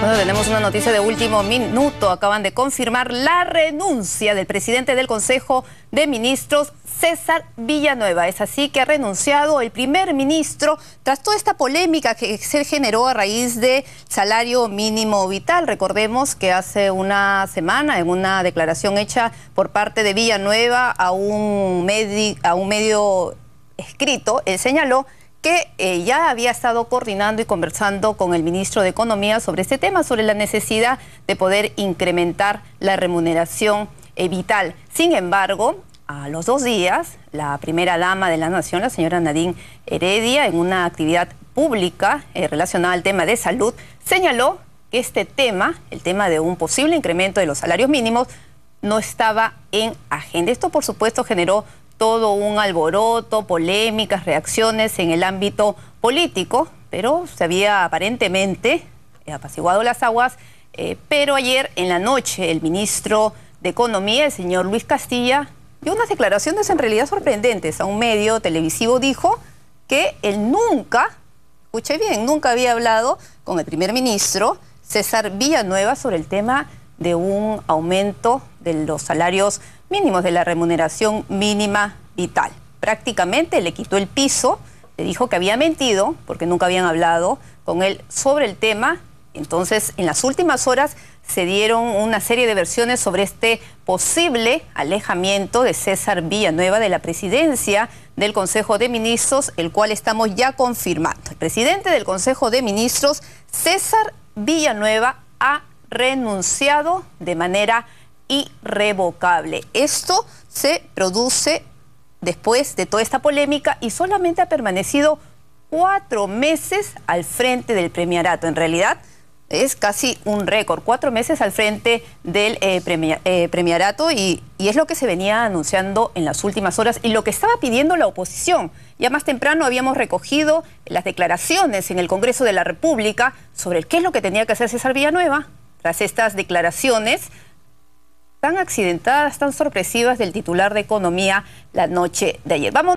Bueno, tenemos una noticia de último minuto. Acaban de confirmar la renuncia del presidente del Consejo de Ministros, César Villanueva. Es así que ha renunciado el primer ministro tras toda esta polémica que se generó a raíz de salario mínimo vital. Recordemos que hace una semana, en una declaración hecha por parte de Villanueva a un, a un medio escrito, él señaló que eh, ya había estado coordinando y conversando con el ministro de Economía sobre este tema, sobre la necesidad de poder incrementar la remuneración eh, vital. Sin embargo, a los dos días, la primera dama de la Nación, la señora Nadine Heredia, en una actividad pública eh, relacionada al tema de salud, señaló que este tema, el tema de un posible incremento de los salarios mínimos, no estaba en agenda. Esto, por supuesto, generó todo un alboroto, polémicas, reacciones en el ámbito político, pero se había aparentemente apaciguado las aguas. Eh, pero ayer en la noche el ministro de Economía, el señor Luis Castilla, dio unas declaraciones en realidad sorprendentes. A un medio televisivo dijo que él nunca, escuche bien, nunca había hablado con el primer ministro César Villanueva sobre el tema de un aumento de los salarios mínimos de la remuneración mínima vital. Prácticamente le quitó el piso, le dijo que había mentido porque nunca habían hablado con él sobre el tema. Entonces, en las últimas horas se dieron una serie de versiones sobre este posible alejamiento de César Villanueva de la presidencia del Consejo de Ministros, el cual estamos ya confirmando. El presidente del Consejo de Ministros, César Villanueva, ha renunciado de manera irrevocable. Esto se produce después de toda esta polémica y solamente ha permanecido cuatro meses al frente del premiarato. En realidad es casi un récord, cuatro meses al frente del eh, premiarato eh, y, y, es lo que se venía anunciando en las últimas horas y lo que estaba pidiendo la oposición. Ya más temprano habíamos recogido las declaraciones en el Congreso de la República sobre qué es lo que tenía que hacer César Villanueva. Tras estas declaraciones, tan accidentadas, tan sorpresivas del titular de Economía la noche de ayer. Vamos